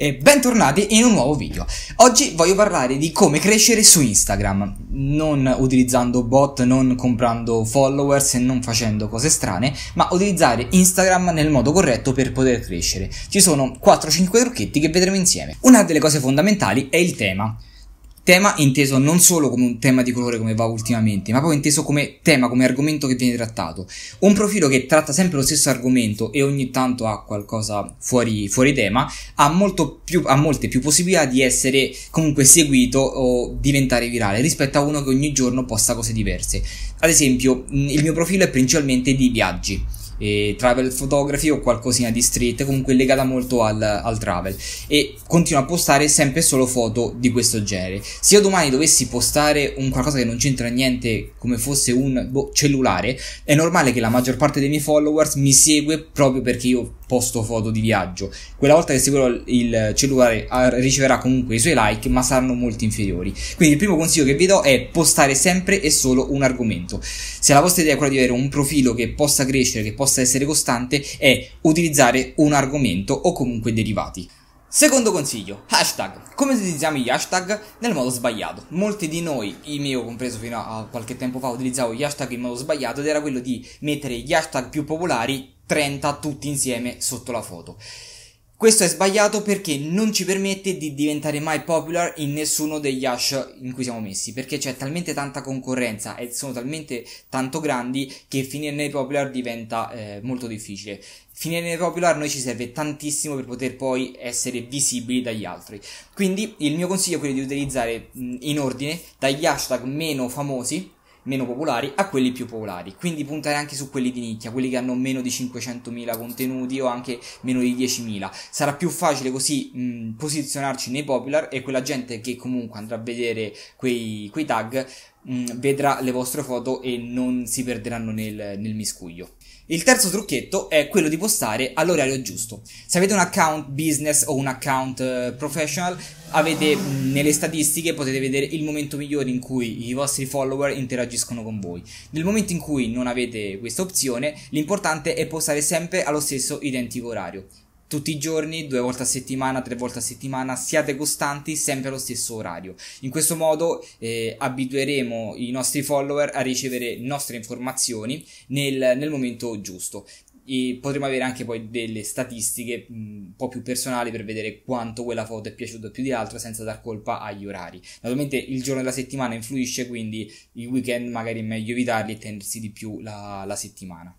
e bentornati in un nuovo video. Oggi voglio parlare di come crescere su Instagram, non utilizzando bot, non comprando followers e non facendo cose strane, ma utilizzare Instagram nel modo corretto per poter crescere. Ci sono 4-5 trucchetti che vedremo insieme. Una delle cose fondamentali è il tema. Tema inteso non solo come un tema di colore come va ultimamente, ma proprio inteso come tema, come argomento che viene trattato. Un profilo che tratta sempre lo stesso argomento e ogni tanto ha qualcosa fuori, fuori tema, ha, più, ha, molte più possibilità di essere comunque seguito o diventare virale rispetto a uno che ogni giorno posta cose diverse. Ad esempio, il mio profilo è principalmente di viaggi eh, travel photography o qualcosina di street, comunque legata molto al, al travel. E continuo a postare sempre solo foto di questo genere. Se io domani dovessi postare un qualcosa che non c'entra niente, come fosse un boh, cellulare, è normale che la maggior parte dei miei followers mi segue proprio perché io posto foto di viaggio. Quella volta che seguirò il cellulare ah, riceverà comunque i suoi like, ma saranno molto inferiori. Quindi il primo consiglio che vi do è postare sempre e solo un argomento. Se la vostra idea è quella di avere un profilo che possa crescere, che possa essere costante, è utilizzare un argomento o comunque derivati. Secondo consiglio, hashtag. Come utilizziamo gli hashtag? Nel modo sbagliato. Molti di noi, i miei compreso fino a qualche tempo fa, utilizzavo gli hashtag in modo sbagliato ed era quello di mettere gli hashtag più popolari 30 tutti insieme sotto la foto. Questo è sbagliato perché non ci permette di diventare mai popular in nessuno degli hash in cui siamo messi, perché c'è talmente tanta concorrenza e sono talmente tanto grandi che finire nei popular diventa eh, molto difficile. Finire nei popular noi ci serve tantissimo per poter poi essere visibili dagli altri. Quindi il mio consiglio è quello di utilizzare in ordine dagli hashtag meno famosi meno popolari a quelli più popolari. Quindi puntare anche su quelli di nicchia, quelli che hanno meno di 500.000 contenuti o anche meno di 10.000. Sarà più facile così mh, posizionarci nei popular e quella gente che comunque andrà a vedere quei, quei tag mh, vedrà le vostre foto e non si perderanno nel, nel miscuglio. Il terzo trucchetto è quello di postare all'orario giusto. Se avete un account business o un account eh, professional, avete mm, nelle statistiche potete vedere il momento migliore in cui i vostri follower interagiscono con voi. Nel momento in cui non avete questa opzione, l'importante è postare sempre allo stesso identico orario tutti i giorni, due volte a settimana, tre volte a settimana, siate costanti sempre allo stesso orario. In questo modo eh, abitueremo i nostri follower a ricevere nostre informazioni nel, nel momento giusto e potremo avere anche poi delle statistiche mm, un po' più personali per vedere quanto quella foto è piaciuta più di altra senza dar colpa agli orari. Naturalmente il giorno della settimana influisce, quindi i weekend magari è meglio evitarli e tendersi di più la, la settimana.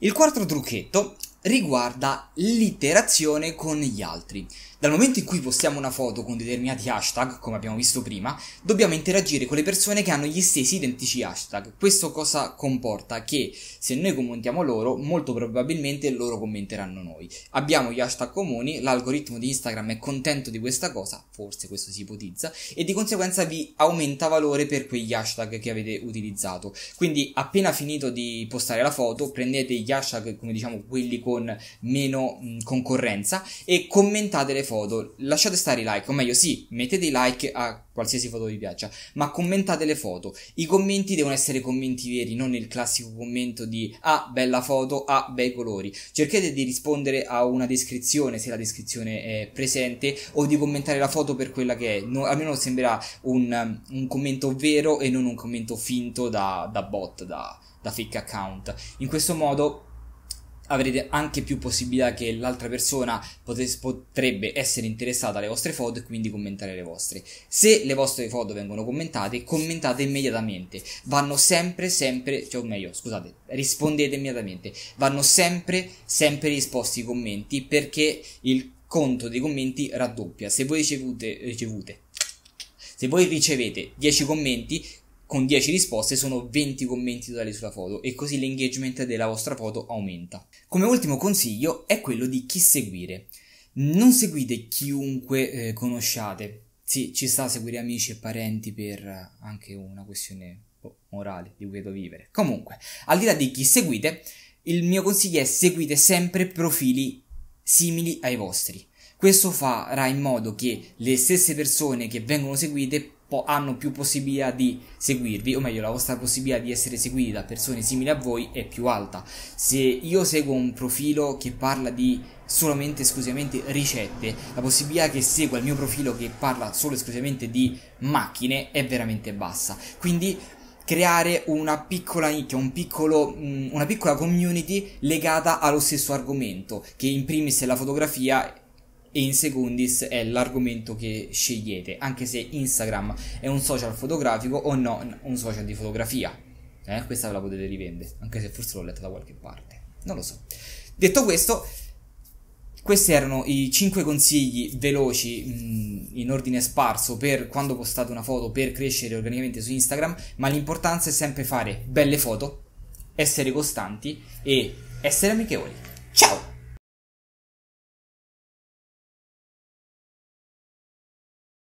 Il quarto trucchetto riguarda l'iterazione con gli altri. Dal momento in cui postiamo una foto con determinati hashtag, come abbiamo visto prima, dobbiamo interagire con le persone che hanno gli stessi identici hashtag. Questo cosa comporta? Che se noi commentiamo loro, molto probabilmente loro commenteranno noi. Abbiamo gli hashtag comuni, l'algoritmo di Instagram è contento di questa cosa, forse questo si ipotizza, e di conseguenza vi aumenta valore per quegli hashtag che avete utilizzato. Quindi appena finito di postare la foto, prendete gli hashtag, come diciamo, quelli con meno mh, concorrenza e commentate le foto, lasciate stare i like, o meglio sì, mettete i like a qualsiasi foto vi piaccia, ma commentate le foto. I commenti devono essere commenti veri, non il classico commento di ah, bella foto, ah, bei colori. Cercate di rispondere a una descrizione se la descrizione è presente o di commentare la foto per quella che è, no, almeno sembrerà un, un, commento vero e non un commento finto da, da bot, da, da fake account. In questo modo avrete anche più possibilità che l'altra persona potes- potrebbe essere interessata alle vostre foto e quindi commentare le vostre. Se le vostre foto vengono commentate, commentate immediatamente. Vanno sempre, sempre, cioè, o meglio, scusate, rispondete immediatamente. Vanno sempre, sempre risposti i commenti perché il conto dei commenti raddoppia. Se voi ricevute, ricevute se voi ricevete 10 commenti, con 10 risposte sono 20 commenti totali sulla foto e così l'engagement della vostra foto aumenta. Come ultimo consiglio è quello di chi seguire. Non seguite chiunque eh, conosciate. Sì, ci sta a seguire amici e parenti per eh, anche una questione boh, morale di cui devo vivere. Comunque, al di là di chi seguite, il mio consiglio è seguite sempre profili simili ai vostri. Questo farà in modo che le stesse persone che vengono seguite po- hanno più possibilità di seguirvi, o meglio, la vostra possibilità di essere seguiti da persone simili a voi è più alta. Se io seguo un profilo che parla di solamente esclusivamente ricette, la possibilità che segua il mio profilo che parla solo esclusivamente di macchine è veramente bassa. Quindi creare una piccola nicchia, un piccolo, mm, una piccola community legata allo stesso argomento, che in primis è la fotografia e in secondis è l'argomento che scegliete, anche se Instagram è un social fotografico o no, un social di fotografia. Eh, questa ve la potete rivendere, anche se forse l'ho letta da qualche parte, non lo so. Detto questo, questi erano i 5 consigli veloci mh, mm, in ordine sparso per quando postate una foto per crescere organicamente su Instagram, ma l'importanza è sempre fare belle foto, essere costanti e essere amichevoli. Ciao!